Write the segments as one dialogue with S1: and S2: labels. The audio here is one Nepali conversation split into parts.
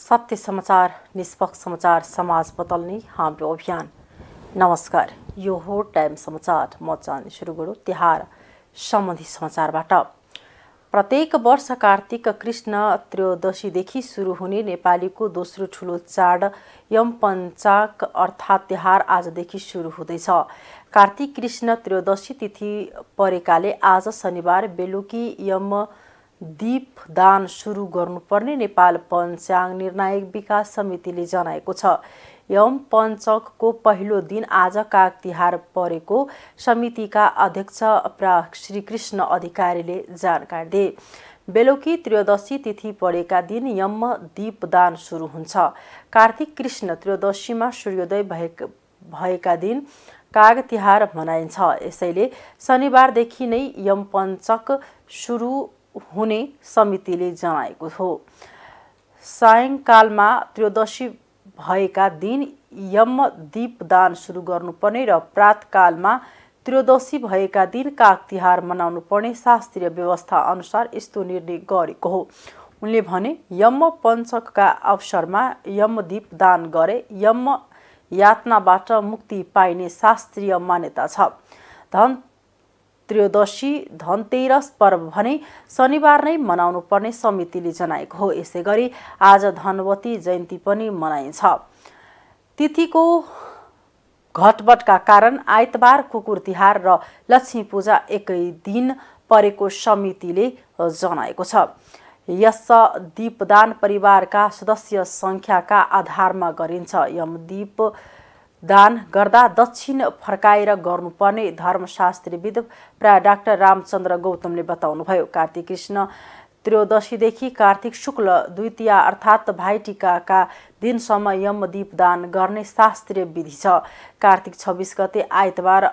S1: सत्य समाचार निष्पक्ष समाचार समाज बदल्ने हाम्रो अभियान नमस्कार यो हो टाइम समाचार म चाहने सुरु गरौँ तिहार सम्बन्धी समाचारबाट प्रत्येक वर्ष कार्तिक कृष्ण त्रयोदशीदेखि सुरु हुने नेपालीको दोस्रो ठुलो चाड यम पञ्चाक अर्थात् तिहार आजदेखि सुरु हुँदैछ कार्तिक कृष्ण त्रयोदशी तिथि परेकाले आज शनिबार बेलुकी यम दीपदान सुरु गर्नुपर्ने नेपाल पञ्चाङ निर्णायक विकास समितिले जनाएको छ यम पञ्चकको पहिलो दिन आज काग तिहार परेको समितिका अध्यक्ष प्रा श्रीकृष्ण अधिकारीले जानकारी दिए बेलुकी त्रयोदशी तिथि परेका दिन यम दीपदान सुरु हुन्छ कार्तिक कृष्ण त्रयोदशीमा सूर्योदय भए भएका दिन काग तिहार मनाइन्छ यसैले शनिबारदेखि नै यम पञ्चक सुरु हुने समितिले जनाएको हो सायङकालमा त्रयोदशी भएका दिन दीप दान सुरु गर्नुपर्ने र प्रातकालमा त्रयोदशी भएका दिन काग तिहार मनाउनु पर्ने शास्त्रीय व्यवस्था अनुसार यस्तो निर्णय गरेको हो उनले भने यम पञ्चकका अवसरमा दीप दान गरे यम यातनाबाट मुक्ति पाइने शास्त्रीय मान्यता छ धन त्रयोदशी धनतेरस पर्व भने शनिबार नै मनाउनु पर्ने समितिले जनाएको हो यसै गरी आज धनवती जयन्ती पनि मनाइन्छ तिथिको घटबटका कारण आइतबार कुकुर तिहार र लक्ष्मी पूजा एकै दिन परेको समितिले जनाएको छ यस दीपदान परिवारका सदस्य सङ्ख्याका आधारमा गरिन्छ यमदीप दान गर्दा दक्षिण फर्काएर गर्नुपर्ने धर्मशास्त्रीविद प्राय डाक्टर रामचन्द्र गौतमले बताउनुभयो कार्तिक कृष्ण त्रयोदशीदेखि कार्तिक शुक्ल द्वितीय अर्थात् भाइटिकाका दिनसम्म यमदीप दान गर्ने शास्त्रीय विधि छ कार्तिक छब्बिस गते आइतबार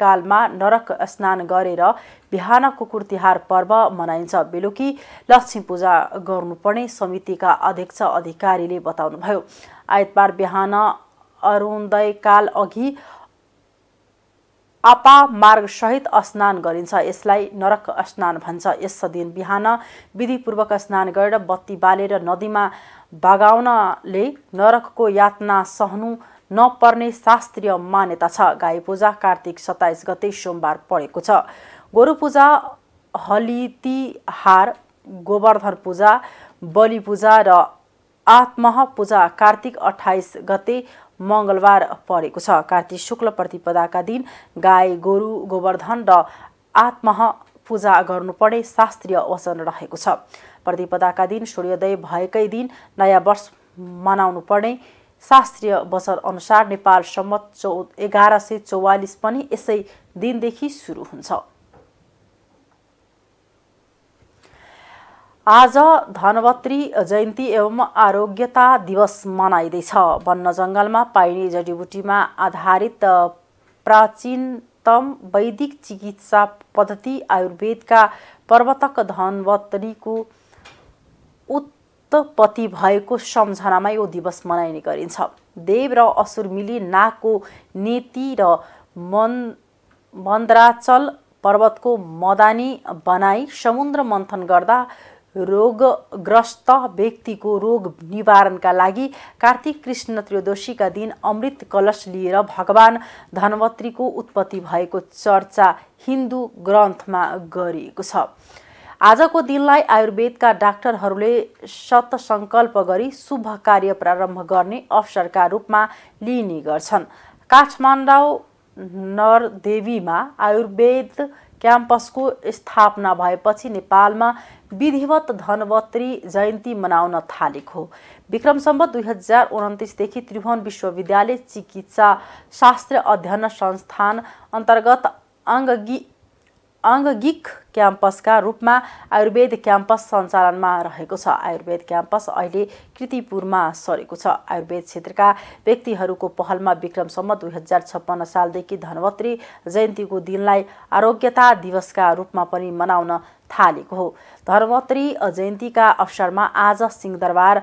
S1: कालमा नरक स्नान गरेर बिहान कुकुर तिहार पर्व मनाइन्छ बेलुकी लक्ष्मी पूजा गर्नुपर्ने समितिका अध्यक्ष अधिकारीले बताउनुभयो आइतबार बिहान अरुणदयकाल अघि आपा मार्गसहित स्नान गरिन्छ यसलाई नरक स्नान भन्छ यस दिन बिहान विधिपूर्वक स्नान गरेर बत्ती बालेर नदीमा बगाउनले नरकको यातना सहनु नपर्ने शास्त्रीय मान्यता छ गाई पूजा कार्तिक सत्ताइस गते सोमबार परेको छ गोरु पूजा हलितिहार गोवर्धन पूजा बलि पूजा र आत्मह पूजा कार्तिक अठाइस गते मङ्गलबार परेको छ कार्तिक शुक्ल प्रतिपदाका दिन गाई गोरु गोवर्धन र आत्मह पूजा गर्नुपर्ने शास्त्रीय वचन रहेको छ प्रतिपदाका दिन सूर्योदय भएकै दिन नयाँ वर्ष मनाउनु पर्ने शास्त्रीय वचन अनुसार नेपाल सम्मत चौ एघार सय चौवालिस पनि यसै दिनदेखि सुरु हुन्छ आज धनवत्री जयन्ती एवं आरोग्यता दिवस मनाइँदैछ वन जङ्गलमा पाइने जडीबुटीमा आधारित प्राचीनतम वैदिक चिकित्सा पद्धति आयुर्वेदका पर्वतक धनवत्रीको उत्पत्ति भएको सम्झनामा यो दिवस मनाइने गरिन्छ देव र असुर मिली नागको नेति र मन मन्द्राचल पर्वतको मदानी बनाई समुद्र मन्थन गर्दा रोगग्रस्त व्यक्तिको रोग निवारणका लागि कार्तिक कृष्ण त्रयोदशीका दिन अमृत कलश लिएर भगवान धनवत्रीको उत्पत्ति भएको चर्चा हिन्दू ग्रन्थमा गरिएको छ आजको दिनलाई आयुर्वेदका डाक्टरहरूले सङ्कल्प गरी शुभ कार्य प्रारम्भ गर्ने अवसरका रूपमा लिइने गर्छन् काठमाडौँ नरदेवीमा आयुर्वेद क्याम्पसको स्थापना भएपछि नेपालमा विधिवत धनवत्री जयन्ती मनाउन थालेको हो विक्रम सम्बत दुई हजार उन्तिसदेखि त्रिभुवन विश्वविद्यालय चिकित्सा शास्त्र अध्ययन संस्थान अन्तर्गत अङ्गी आंग क्याम्पसका रूपमा आयुर्वेद क्याम्पस सञ्चालनमा रहेको छ आयुर्वेद क्याम्पस अहिले कृतिपुरमा सरेको छ आयुर्वेद क्षेत्रका व्यक्तिहरूको पहलमा विक्रमसम्म दुई हजार छप्पन्न सालदेखि धनवत्री जयन्तीको दिनलाई आरोग्यता दिवसका रूपमा पनि मनाउन थालेको हो धनवत्री जयन्तीका अवसरमा आज सिंहदरबार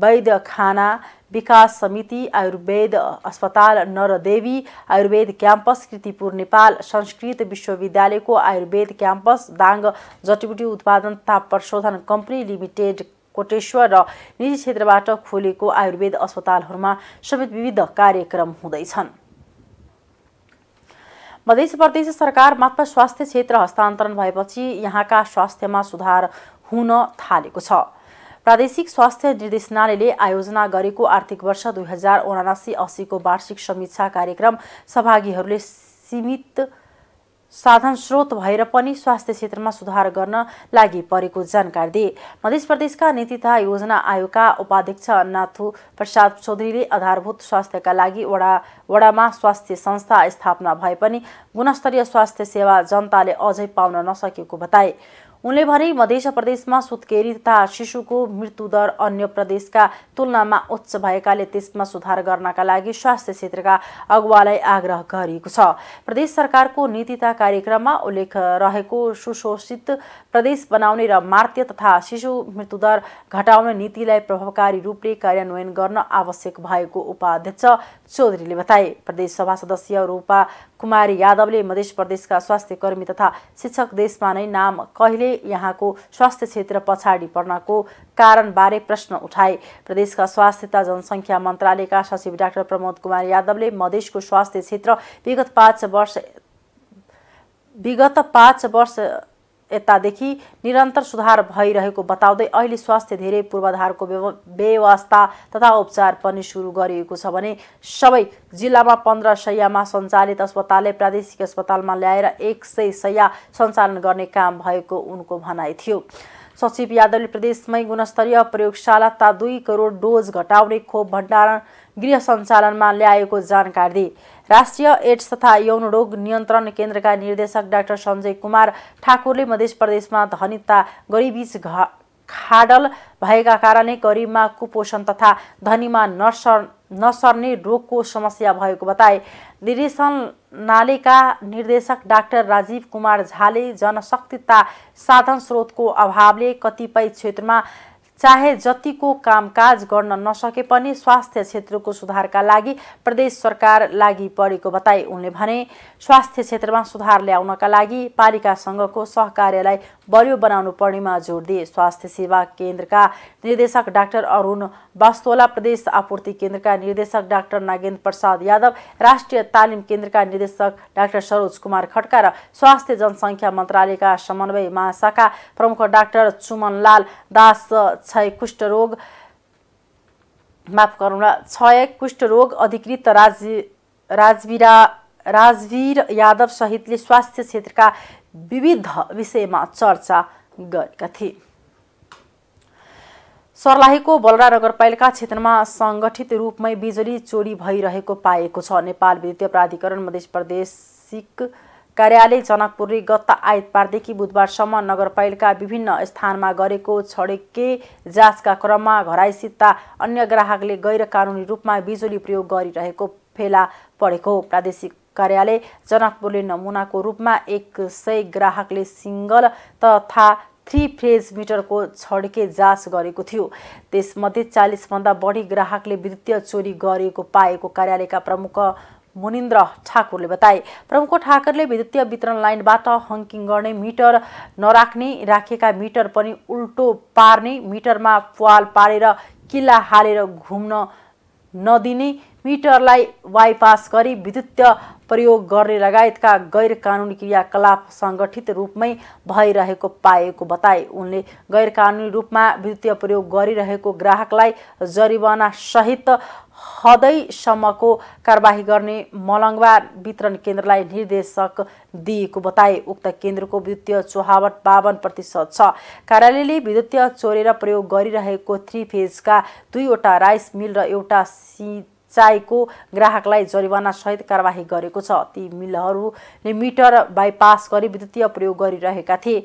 S1: वैद्य खाना विकास समिति आयुर्वेद अस्पताल नरदेवी आयुर्वेद क्याम्पस कृतिपुर नेपाल संस्कृत विश्वविद्यालयको आयुर्वेद क्याम्प क्याम्पस दाङ जटीबुटी उत्पादन ताप प्रशोधन कम्पनी लिमिटेड कोटेश्वर र निजी क्षेत्रबाट खोलेको आयुर्वेद अस्पतालहरूमा समेत विविध कार्यक्रम हुँदैछन् मध्य प्रदेश सरकार मात्र स्वास्थ्य क्षेत्र हस्तान्तरण भएपछि यहाँका स्वास्थ्यमा सुधार हुन थालेको छ प्रादेशिक स्वास्थ्य निर्देशनालयले आयोजना गरेको आर्थिक वर्ष दुई हजार उनासी असीको वार्षिक समीक्षा कार्यक्रम सहभागीहरूले सीमित साधन स्रोत भएर पनि स्वास्थ्य क्षेत्रमा सुधार गर्न लागि परेको जानकारी दिए मध्य प्रदेशका नीति तथा योजना आयोगका उपाध्यक्ष अन्नाथु प्रसाद चौधरीले आधारभूत स्वास्थ्यका लागि वडा वडामा स्वास्थ्य संस्था स्थापना भए पनि गुणस्तरीय स्वास्थ्य सेवा जनताले अझै पाउन नसकेको बताए उनले भने मध्य प्रदेशमा सुत्केरी तथा शिशुको मृत्युदर अन्य प्रदेशका तुलनामा उच्च भएकाले त्यसमा सुधार गर्नका लागि स्वास्थ्य क्षेत्रका अगुवालाई आग्रह गरिएको छ प्रदेश सरकारको नीति तथा कार्यक्रममा उल्लेख रहेको सुशोषित प्रदेश बनाउने र मार्त्य तथा शिशु मृत्युदर घटाउने नीतिलाई प्रभावकारी रूपले कार्यान्वयन गर्न आवश्यक भएको उपाध्यक्ष चौधरीले बताए प्रदेश सभा सदस्य रूपा कुमारी यादवले मध्य प्रदेशका स्वास्थ्य कर्मी तथा शिक्षक देशमा नै नाम कहिले यहाँको स्वास्थ्य क्षेत्र पछाडि पर्नको कारणबारे प्रश्न उठाए प्रदेशका स्वास्थ्य तथा जनसङ्ख्या मन्त्रालयका सचिव डाक्टर प्रमोद कुमार यादवले मधेसको स्वास्थ्य क्षेत्र विगत पाँच वर्ष विगत पाँच वर्ष यतादेखि निरन्तर सुधार भइरहेको बताउँदै अहिले स्वास्थ्य धेरै पूर्वाधारको व्यवस्था तथा उपचार पनि सुरु गरिएको छ भने सबै जिल्लामा पन्ध्र सयमा सञ्चालित अस्पतालले प्रादेशिक अस्पतालमा ल्याएर एक सय सय सञ्चालन गर्ने काम भएको उनको भनाइ थियो सचिव यादवले प्रदेशमै गुणस्तरीय प्रयोगशाला तथा दुई करोड डोज घटाउने खोप भण्डारण गृह सञ्चालनमा ल्याएको जानकारी दिए राष्ट्रिय एड्स तथा यौन रोग नियन्त्रण केन्द्रका निर्देशक डाक्टर सञ्जय कुमार ठाकुरले मध्य प्रदेशमा धनिता गरिबीच खाडल भएका कारणले गरिबमा कुपोषण तथा धनीमा नसर नसर्ने रोगको समस्या भएको बताए निर्देशन नालेका निर्देशक डाक्टर राजीव कुमार झाले जनशक्तिता साधन स्रोतको अभावले कतिपय क्षेत्रमा चाहे जतिको कामकाज गर्न नसके पनि स्वास्थ्य क्षेत्रको सुधारका लागि प्रदेश सरकार लागि परेको बताए उनले भने स्वास्थ्य क्षेत्रमा सुधार ल्याउनका लागि पालिकासँगको सहकार्यलाई बलियो बनाउनु पर्नेमा जोड दिए स्वास्थ्य सेवा केन्द्रका निर्देशक डाक्टर अरुण बास्तोला प्रदेश आपूर्ति केन्द्रका निर्देशक डाक्टर नागेन्द्र प्रसाद यादव राष्ट्रिय तालिम केन्द्रका निर्देशक डाक्टर सरोज कुमार खड्का र स्वास्थ्य जनसङ्ख्या मन्त्रालयका समन्वय महाशाखा प्रमुख डाक्टर चुमनलाल दास क्षय कुष्ठरोग माफ गरौँला क्षय कुष्ठरोग अधिकृत राज राजवीरा राजवीर यादव सहितले स्वास्थ्य क्षेत्रका विविध विषयमा चर्चा गरेका थिए सर्लाहीको बलरा नगरपालिका क्षेत्रमा सङ्गठित रूपमै बिजुली चोरी भइरहेको पाएको छ नेपाल विद्युतीय प्राधिकरण मध्य प्रदेशिक कार्यालय जनकपुरले गत आइतबारदेखि बुधबारसम्म नगरपालिका विभिन्न स्थानमा गरेको छडेके जाँचका क्रममा घराइसित अन्य ग्राहकले गैर कानुनी रूपमा बिजुली प्रयोग गरिरहेको फेला परेको प्रादेशिक कार्यालय जनकपुरले नमुनाको रूपमा एक सय ग्राहकले सिङ्गल तथा थ्री फेज मिटरको छड्के जाँच गरेको थियो त्यसमध्ये चालिसभन्दा बढी ग्राहकले विद्युतीय चोरी गरेको पाएको कार्यालयका प्रमुख मुनिन्द्र ठाकुरले बताए प्रमुख ठाकुरले विद्युतीय वितरण लाइनबाट हङकिङ गर्ने मिटर नराख्ने राखेका मिटर पनि उल्टो पार्ने मिटरमा पाल पारेर किल्ला हालेर घुम्न नदिने मिटरलाई बाइपास गरी विद्युतीय प्रयोग गर्ने लगायतका गैर कानुनी क्रियाकलाप सङ्गठित रूपमै भइरहेको पाएको बताए उनले गैर कानुनी रूपमा विद्युतीय प्रयोग गरिरहेको ग्राहकलाई जरिवाना सहित हदैसम्मको कारवाही गर्ने मलङ्गवा वितरण केन्द्रलाई निर्देशक दिएको बताए उक्त केन्द्रको विद्युतीय चोहावट बावन प्रतिशत छ कार्यालयले विद्युतीय चोरेर प्रयोग गरिरहेको थ्री फेजका दुईवटा राइस मिल र एउटा सी चाहेको ग्राहकलाई सहित कारवाही गरेको छ ती मिलहरूले मिटर बाइपास गरी विद्युतीय प्रयोग गरिरहेका थिए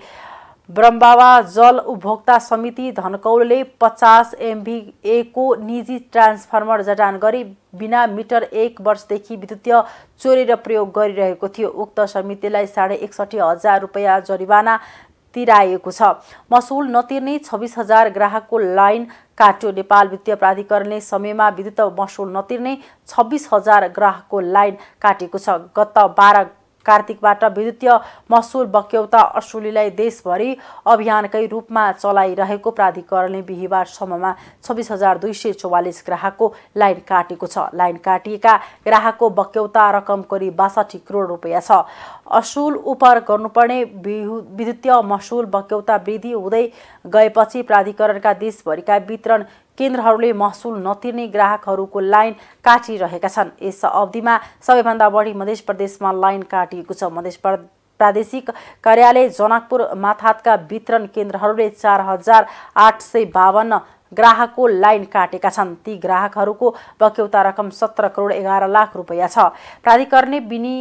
S1: ब्रम्बावा जल उपभोक्ता समिति धनकौलले पचास एमभिएको निजी ट्रान्सफर्मर जडान गरी बिना मिटर एक वर्षदेखि विद्युतीय चोरेर प्रयोग गरिरहेको थियो उक्त समितिलाई साढे एकसठी हजार रुपियाँ जरिवाना तिराएको छ मसुल नतिर्ने छब्बिस हजार ग्राहकको लाइन काट्यो नेपाल वित्तीय प्राधिकरणले समयमा विद्युत मसुल नतिर्ने छब्बिस हजार ग्राहकको लाइन काटेको छ गत बाह्र कार्तिकबाट विद्युतीय महसुल बक्यौता असुलीलाई देशभरि अभियानकै रूपमा चलाइरहेको प्राधिकरणले बिहिबारसम्ममा छब्बिस हजार दुई सय चौवालिस ग्राहकको लाइन काटेको छ लाइन काटिएका ग्राहकको बक्यौता रकम करिब बासठी करोड रुपियाँ छ असुल उपर गर्नुपर्ने विद्युतीय महसुल बक्यौता वृद्धि हुँदै गएपछि प्राधिकरणका देशभरिका वितरण केन्द्रहरूले महसुल नतिर्ने ग्राहकहरूको लाइन काटिरहेका छन् यस अवधिमा सबैभन्दा बढी मध्य प्रदेशमा लाइन काटिएको छ मध्य प्रादेशिक कार्यालय जनकपुर माथातका वितरण केन्द्रहरूले चार हजार आठ सय बाहन्न ग्राहकको लाइन काटेका छन् ती ग्राहकहरूको बक्यौता रकम सत्र करोड एघार लाख रुपियाँ छ प्राधिकरणले विनि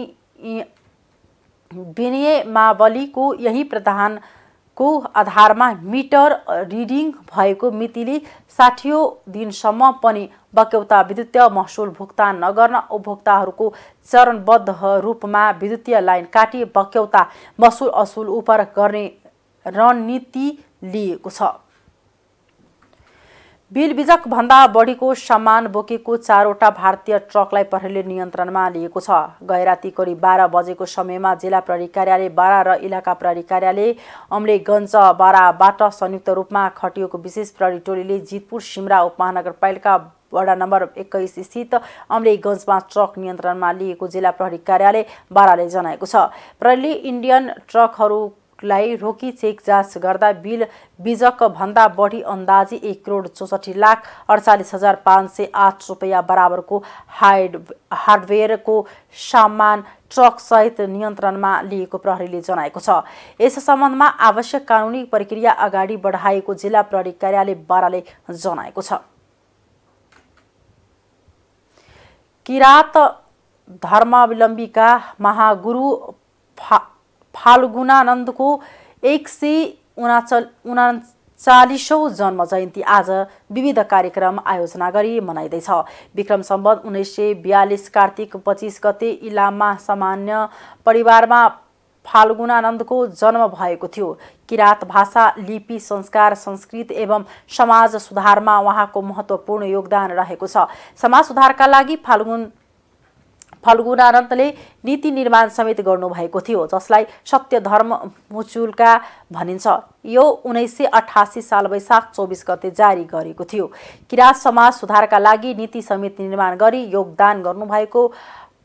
S1: विनियमावलीको यही प्रधान को आधारमा मिटर रिडिङ भएको मितिले साठी दिनसम्म पनि बक्यौता विद्युतीय महसुल भुक्तान नगर्न उपभोक्ताहरूको चरणबद्ध रूपमा विद्युतीय लाइन काटी बक्यौता महसुल असुल उप गर्ने रणनीति लिएको छ बिलबिजक भन्दा बढीको सामान बोकेको चारवटा भारतीय ट्रकलाई प्रहरीले नियन्त्रणमा लिएको छ राति करिब बाह्र बजेको समयमा जिल्ला प्रहरी कार्यालय बारा र इलाका प्रहरी कार्यालय अम्लेगञ्ज बाराबाट संयुक्त रूपमा खटिएको विशेष प्रहरी टोलीले जितपुर सिमरा उपमहानगरपालिका वडा नम्बर एक्काइस स्थित अम्लेगञ्जमा ट्रक नियन्त्रणमा लिएको जिल्ला प्रहरी कार्यालय बाराले जनाएको छ प्रहरीले इन्डियन ट्रकहरू लाई रोकी चेक जाँच गर्दा बिल बिजक भन्दा बढी अन्दाजी एक करोड चौसठी लाख अडचालिस हजार पाँच सय आठ रुपियाँ बराबरको हार्ड हार्डवेयरको सामान ट्रकसहित नियन्त्रणमा लिएको प्रहरीले जनाएको छ यस सम्बन्धमा आवश्यक कानुनी प्रक्रिया अगाडि बढाएको जिल्ला प्रहरी कार्यालय बाह्रले जनाएको छ किरात धर्मावलम्बीका महागुरु फाल्गुनानन्दको एक सय उनाचल उना चालिसौँ जन्म जयन्ती आज विविध कार्यक्रम आयोजना गरी मनाइँदैछ विक्रम सम्बन्ध उन्नाइस सय बयालिस कार्तिक पच्चिस गते इलाममा सामान्य परिवारमा फाल्गुनानन्दको जन्म भएको थियो किरात भाषा लिपि संस्कार संस्कृत एवं समाज सुधारमा उहाँको महत्त्वपूर्ण योगदान रहेको छ समाज सुधारका लागि फाल्गुन फल्गुनानन्दले नीति निर्माण समेत गर्नुभएको थियो जसलाई सत्य धर्म मुचुल्का भनिन्छ यो उन्नाइस सय अठासी साल वैशाख चौबिस गते जारी गरेको थियो किराँत समाज सुधारका लागि नीति समेत निर्माण गरी योगदान गर्नुभएको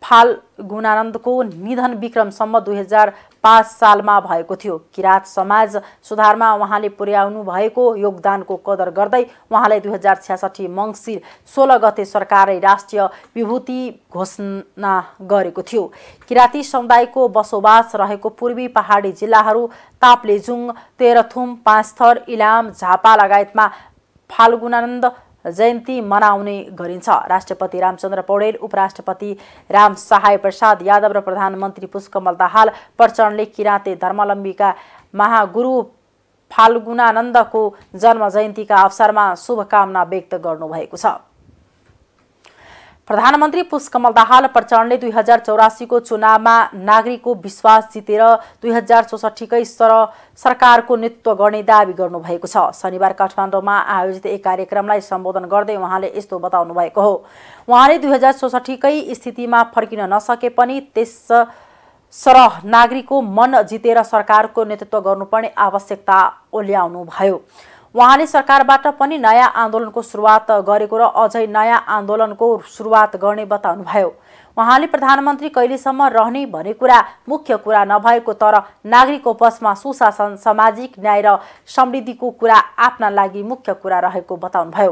S1: फाल फाल्गुनानन्दको निधन विक्रमसम्म दुई हजार पाँच सालमा भएको थियो किराँत समाज सुधारमा उहाँले पुर्याउनु भएको योगदानको कदर गर्दै उहाँलाई दुई हजार छ्यासठी मङ्सिर सोह्र गते सरकारै राष्ट्रिय विभूति घोषणा गरेको थियो किराँती समुदायको बसोबास रहेको पूर्वी पहाडी जिल्लाहरू ताप्लेजुङ तेह्रथुम पाँचथर इलाम झापा लगायतमा फाल्गुनानन्द जयन्ती मनाउने गरिन्छ राष्ट्रपति रामचन्द्र पौडेल उपराष्ट्रपति राम सहाय प्रसाद यादव र प्रधानमन्त्री पुष्कमल दाहाल प्रचण्डले किराँते धर्मलम्बीका महागुरु फाल्गुनानन्दको जन्म जयन्तीका अवसरमा शुभकामना व्यक्त गर्नुभएको छ प्रधानमन्त्री पुष्कमल दाहाल प्रचण्डले दुई हजार चौरासीको चुनावमा नागरिकको विश्वास जितेर दुई हजार चौसठीकै स्तर सरकारको नेतृत्व गर्ने दावी गर्नुभएको छ शनिबार काठमाडौँमा आयोजित एक कार्यक्रमलाई सम्बोधन गर्दै उहाँले यस्तो बताउनु भएको हो उहाँले दुई हजार चौसठीकै स्थितिमा फर्किन नसके पनि त्यस सरह नागरिकको मन जितेर सरकारको नेतृत्व गर्नुपर्ने आवश्यकता ओल्याउनुभयो उहाँले सरकारबाट पनि नयाँ आन्दोलनको सुरुवात गरेको र अझै नयाँ आन्दोलनको सुरुवात गर्ने बताउनुभयो उहाँले प्रधानमन्त्री कहिलेसम्म रहने भन्ने कुरा मुख्य कुरा नभएको तर नागरिकको पक्षमा सुशासन सामाजिक न्याय र समृद्धिको कुरा आफ्ना लागि मुख्य कुरा रहेको बताउनुभयो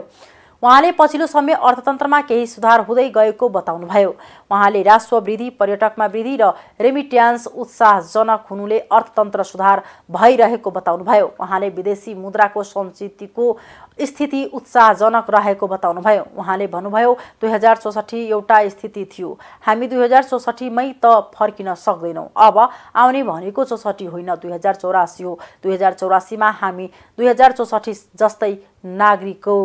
S1: उहाँले पछिल्लो समय अर्थतन्त्रमा केही सुधार हुँदै गएको बताउनुभयो उहाँले राजस्व वृद्धि पर्यटकमा वृद्धि र रेमिट्यान्स उत्साहजनक हुनुले अर्थतन्त्र सुधार भइरहेको बताउनुभयो उहाँले विदेशी मुद्राको सञ्चितको स्थिति उत्साहजनक रहेको बताउनुभयो उहाँले भन्नुभयो दुई हजार चौसठी एउटा स्थिति थियो हामी दुई हजार चौसठीमै त फर्किन सक्दैनौँ अब आउने भनेको चौसठी होइन दुई हजार चौरासी हो दुई हजार चौरासीमा हामी दुई हजार चौसठी जस्तै नागरिक हो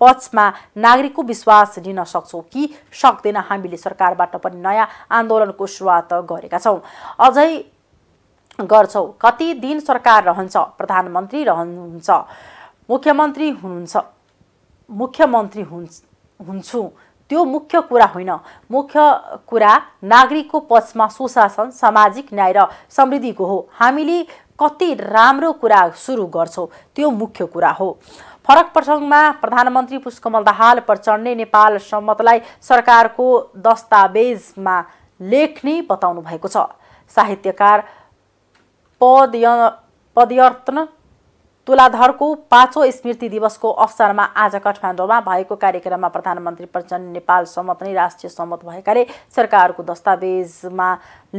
S1: पक्षमा नागरिकको विश्वास लिन सक्छौँ कि सक्दैन हामीले सरकारबाट पनि नयाँ आन्दोलनको सुरुवात गरेका छौँ अझै गर्छौँ कति दिन सरकार रहन्छ प्रधानमन्त्री रहनुहुन्छ मुख्यमन्त्री हुनुहुन्छ मुख्यमन्त्री हुन् हुन्छु त्यो मुख्य कुरा होइन मुख्य कुरा नागरिकको पक्षमा सुशासन सामाजिक न्याय र समृद्धिको हो हामीले कति राम्रो कुरा सुरु गर्छौँ त्यो मुख्य कुरा हो फरक प्रसङ्गमा प्रधानमन्त्री पुष्पकमल दाहाल प्रचण्डले नेपाल सम्मतलाई सरकारको दस्तावेजमा लेख्ने बताउनु भएको छ साहित्यकार पदय पदयत्न तुलाधरको पाँचौँ स्मृति दिवसको अवसरमा आज काठमाडौँमा भएको कार्यक्रममा प्रधानमन्त्री प्रचण्ड नेपाल सम्मत नै राष्ट्रिय सम्मत भएकाले सरकारको दस्तावेजमा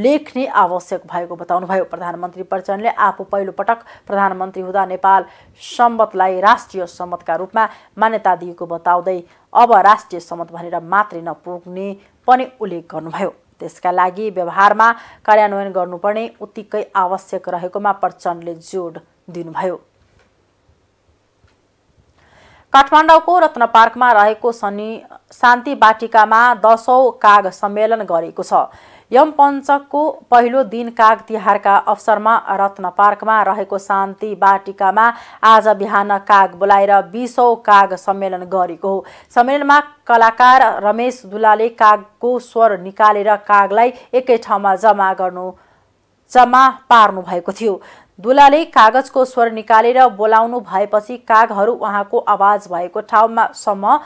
S1: लेख्ने आवश्यक भएको बताउनुभयो प्रधानमन्त्री प्रचण्डले आफू पहिलोपटक प्रधानमन्त्री हुँदा नेपाल सम्मतलाई राष्ट्रिय सम्मतका रूपमा मान्यता दिएको बताउँदै अब राष्ट्रिय सम्मत भनेर मात्रै नपुग्ने पनि उल्लेख गर्नुभयो त्यसका लागि व्यवहारमा कार्यान्वयन गर्नुपर्ने उत्तिकै आवश्यक रहेकोमा प्रचण्डले जोड दिनुभयो काठमाडौँको रत्न पार्कमा रहेको शनि शान्ति बाटिकामा दसौँ काग सम्मेलन गरेको छ यमपञ्चकको पहिलो दिन काग तिहारका अवसरमा रत्न पार्कमा रहेको शान्ति बाटिकामा आज बिहान काग बोलाएर बिसौँ काग सम्मेलन गरेको हो सम्मेलनमा कलाकार रमेश दुलाले कागको स्वर निकालेर कागलाई एकै ठाउँमा जम्मा गर्नु जम्मा पार्नु भएको थियो दुलाले कागजको स्वर निकालेर बोलाउनु भएपछि कागहरू उहाँको आवाज भएको ठाउँमा सम्म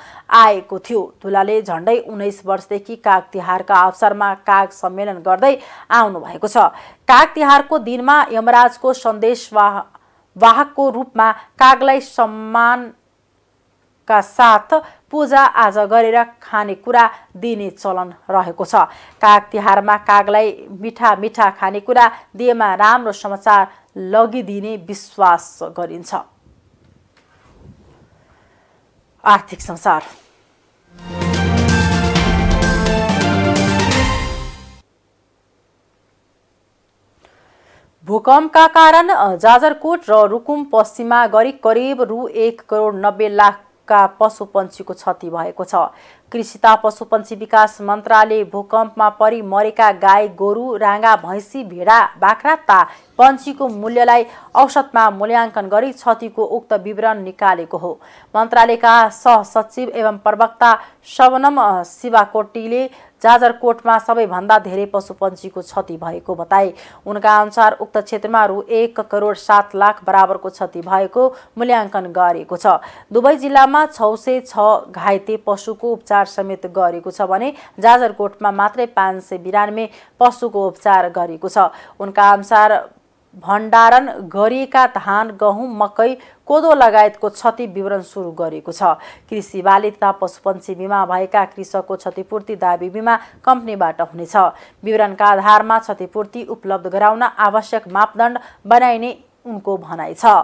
S1: आएको थियो दुलाले झन्डै उन्नाइस वर्षदेखि काग तिहारका अवसरमा काग सम्मेलन गर्दै आउनु भएको छ काग तिहारको दिनमा यमराजको सन्देश वाहकको रूपमा कागलाई सम्मान का साथ आज गरेर खानेकुरा दिने चलन रहेको छ काग तिहारमा कागलाई मिठा मिठा खानेकुरा दिएमा राम्रो समाचार लगिदिने विश्वास गरिन्छ आर्थिक संसार भूकम्पका कारण जाजरकोट र रुकुम पश्चिममा गरी करिब रु एक करोड नब्बे लाख का पशुपन्छीको क्षति भएको छ कृषि तथा पशुपन्छी विकास मन्त्रालय भूकम्पमा परि मरेका गाई गोरु राँगा भैँसी भेडा बाख्रा ता पन्छीको मूल्यलाई औसतमा मूल्याङ्कन गरी क्षतिको उक्त विवरण निकालेको हो मन्त्रालयका सहसचिव एवं प्रवक्ता शवनम शिवाकोटीले जाजरकोटमा सबैभन्दा धेरै पशुपन्छीको क्षति भएको बताए उनका अनुसार उक्त क्षेत्रमा रु एक करोड सात लाख बराबरको क्षति भएको मूल्याङ्कन गरेको छ दुवै जिल्लामा छ सय छ घाइते पशुको उपचार समेत गरेको छ भने जाजरकोटमा मात्रै पाँच सय बिरानब्बे पशुको उपचार गरेको छ उनका अनुसार भण्डारण गरिएका धान गहुँ मकै कोदो लगायतको क्षति विवरण सुरु गरेको छ कृषि बाली तथा पशुपन्छी बिमा भएका कृषकको क्षतिपूर्ति दाबी बिमा कम्पनीबाट हुनेछ विवरणका आधारमा क्षतिपूर्ति उपलब्ध गराउन आवश्यक मापदण्ड बनाइने उनको भनाइ छ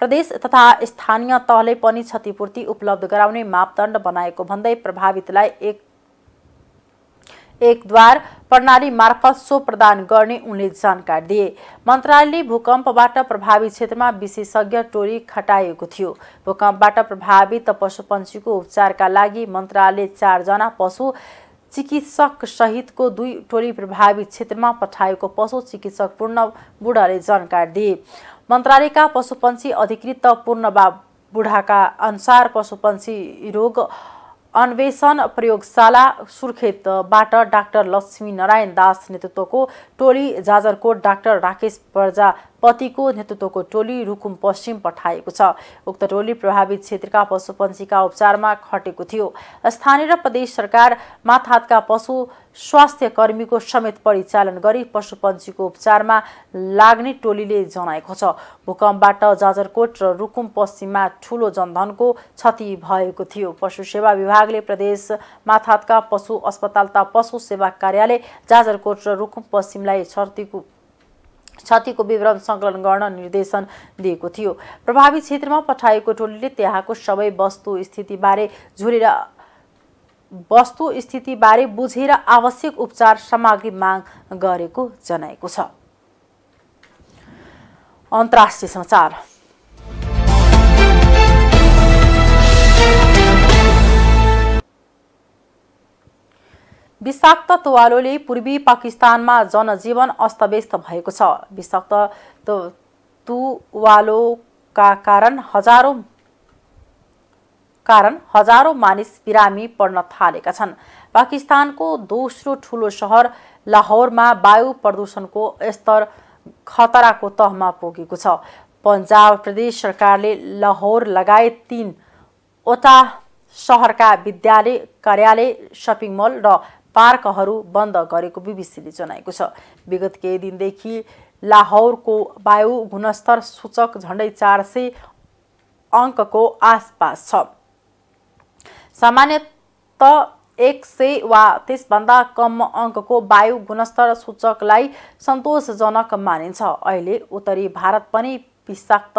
S1: प्रदेश तथा स्थानीय तहले पनि क्षतिपूर्ति उपलब्ध गराउने मापदण्ड बनाएको भन्दै प्रभावितलाई एक एकद्वार प्रणाली मार्फत सो प्रदान गर्ने उनले जानकारी दिए मन्त्रालयले भूकम्पबाट प्रभावित क्षेत्रमा विशेषज्ञ टोली खटाएको थियो भूकम्पबाट प्रभावित पशुपन्छीको उपचारका लागि मन्त्रालयले चारजना पशु चिकित्सक सहितको दुई टोली प्रभावित क्षेत्रमा पठाएको पशु चिकित्सक पूर्ण बुढाले जानकारी दिए मन्त्रालयका पशुपन्छी अधिकृत पूर्ण बुढाका अनुसार पशुपन्छी रोग अन्वेषण प्रयोगशाला सुर्खेतबाट डाक्टर लक्ष्मी नारायण दास नेतृत्वको टोली जाजरकोट डाक्टर राकेश प्रजा पतिको नेतृत्वको टोली रुकुम पश्चिम पठाएको छ उक्त टोली प्रभावित क्षेत्रका पशुपन्छीका उपचारमा खटेको थियो स्थानीय र प्रदेश सरकार माथातका पशु स्वास्थ्य कर्मीको समेत परिचालन गरी पशुपन्छीको उपचारमा लाग्ने टोलीले जनाएको छ भूकम्पबाट जाजरकोट र रुकुम पश्चिममा ठुलो जनधनको क्षति भएको थियो पशु सेवा विभागले प्रदेश माथातका पशु अस्पताल तथा पशु सेवा कार्यालय जाजरकोट र रुकुम पश्चिमलाई क्षतिको क्षतिको विवरण सङ्कलन गर्न निर्देशन दिएको थियो प्रभावित क्षेत्रमा पठाएको टोलीले त्यहाँको सबै वस्तु स्थितिबारे झुलेर स्थितिबारे बुझेर आवश्यक उपचार सामग्री माग गरेको जनाएको छ अन्तर्राष्ट्रिय समाचार विषाक्त तोवालोले पूर्वी पाकिस्तानमा जनजीवन अस्तव्यस्त भएको छ विषाक्त तुवालोका कारण हजारौँ कारण हजारौँ मानिस बिरामी पर्न थालेका छन् पाकिस्तानको दोस्रो ठुलो सहर लाहोरमा वायु प्रदूषणको स्तर खतराको तहमा पुगेको छ पन्जाब प्रदेश सरकारले लाहोर लगायत तिनवटा सहरका विद्यालय कार्यालय सपिङ मल र पार्कहरू बन्द गरेको बिबिसीले जनाएको छ विगत केही दिनदेखि लाहौरको वायु गुणस्तर सूचक झन्डै चार सय अङ्कको आसपास छ सामान्यत एक सय वा त्यसभन्दा कम अङ्कको वायु गुणस्तर सूचकलाई सन्तोषजनक मानिन्छ अहिले उत्तरी भारत पनि विषाक्त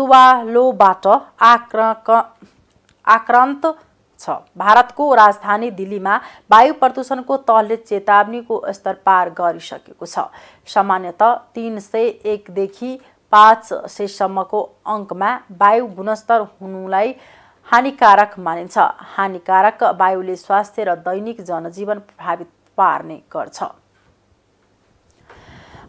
S1: तुवालोबाट आक्रान्त छ भारतको राजधानी दिल्लीमा वायु प्रदूषणको तहले चेतावनीको स्तर पार गरिसकेको छ सामान्यत तिन सय एकदेखि पाँच सयसम्मको अङ्कमा वायु गुणस्तर हुनुलाई हानिकारक मानिन्छ हानिकारक वायुले स्वास्थ्य र दैनिक जनजीवन प्रभावित पार्ने गर्छ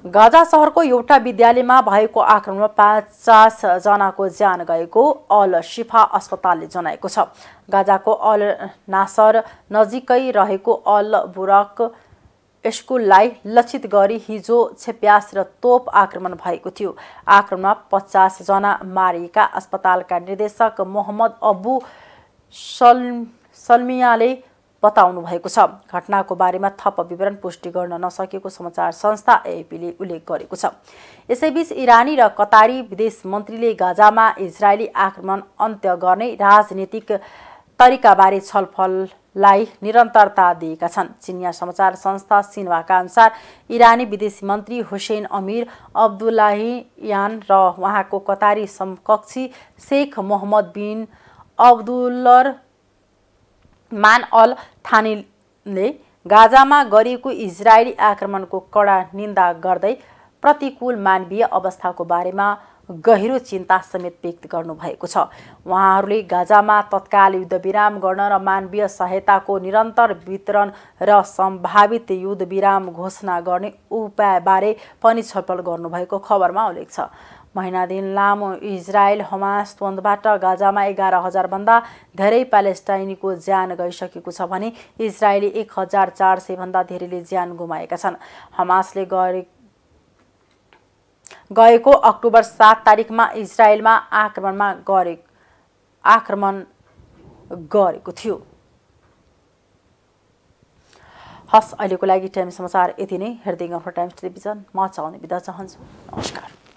S1: गाजा सहरको एउटा विद्यालयमा भएको आक्रमणमा पचास जनाको ज्यान गएको अल सिफा अस्पतालले जनाएको छ गाजाको अल नासर नजिकै रहेको अल बुरक स्कुललाई लक्षित गरी हिजो छेप्यास र तोप आक्रमण भएको थियो आक्रमणमा पचासजना मारिएका अस्पतालका निर्देशक मोहम्मद अबु सल सल्मियाले बताउनु भएको छ घटनाको बारेमा थप विवरण पुष्टि गर्न नसकेको समाचार संस्था एएपीले उल्लेख गरेको छ यसैबीच इरानी र कतारी विदेश मन्त्रीले गाजामा इजरायली आक्रमण अन्त्य गर्ने राजनीतिक तरिकाबारे छलफललाई निरन्तरता दिएका छन् चिनिया समाचार संस्था सिन्वाका अनुसार इरानी विदेश मन्त्री हुसेन अमिर अब्दुल्लाहियान र उहाँको कतारी समकक्षी शेख मोहम्मद बिन अब्दुल्लर मान अल थानीले गाजामा गरिएको इजरायली आक्रमणको कडा निन्दा गर्दै प्रतिकूल मानवीय अवस्थाको बारेमा गहिरो चिन्ता समेत व्यक्त गर्नुभएको छ उहाँहरूले गाजामा तत्काल युद्धविराम गर्न र मानवीय सहायताको निरन्तर वितरण र सम्भावित युद्धविराम घोषणा गर्ने उपायबारे पनि छलफल गर्नुभएको खबरमा उल्लेख छ महिना दिन लामो इजरायल हमास द्वन्द्वबाट गाजामा एघार हजारभन्दा धेरै प्यालेस्टाइनीको ज्यान गइसकेको छ भने इजरायली एक हजार चार सयभन्दा धेरैले ज्यान गुमाएका छन् हमासले गरे गएको अक्टोबर सात तारिकमा इजरायलमा आक्रमणमा गरे आक्रमण गरेको थियो हस् अहिलेको लागि टाइम समाचार यति नै हेर्दै गर्नु टाइम्स टेलिभिजन म चाहने बिदा चाहन्छु नमस्कार